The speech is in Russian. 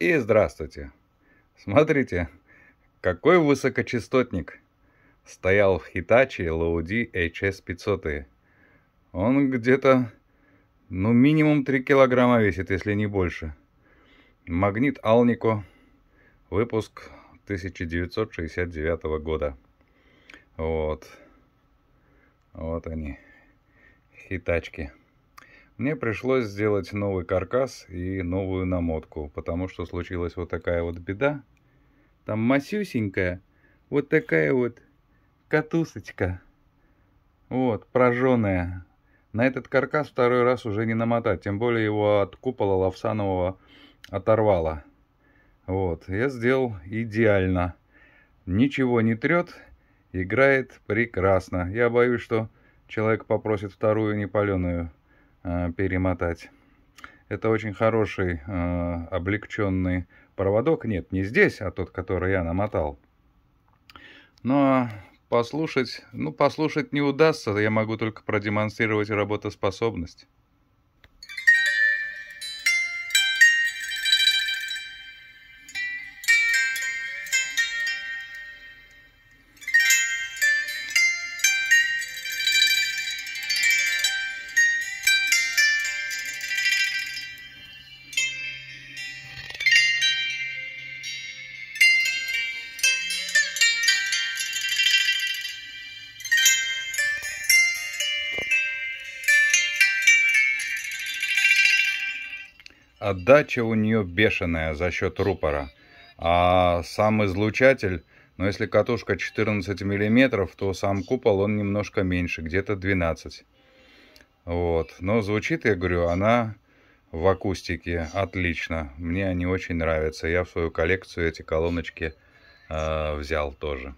И здравствуйте. Смотрите, какой высокочастотник. Стоял в Hitachi Лауди HS500. Он где-то, ну, минимум 3 килограмма весит, если не больше. Магнит Алнико. Выпуск 1969 года. Вот. Вот они. Хитачки. Мне пришлось сделать новый каркас и новую намотку, потому что случилась вот такая вот беда. Там масюсенькая, вот такая вот катусочка, вот, прожженная. На этот каркас второй раз уже не намотать, тем более его от купола лавсанового оторвало. Вот, я сделал идеально. Ничего не трет, играет прекрасно. Я боюсь, что человек попросит вторую непаленую Э, перемотать. Это очень хороший э, облегченный проводок. Нет, не здесь, а тот, который я намотал. Но послушать, ну, послушать не удастся. Я могу только продемонстрировать работоспособность. отдача у нее бешеная за счет рупора. А сам излучатель, но ну, если катушка 14 мм, то сам купол он немножко меньше, где-то 12 вот. Но звучит, я говорю, она в акустике отлично. Мне они очень нравятся. Я в свою коллекцию эти колоночки э, взял тоже.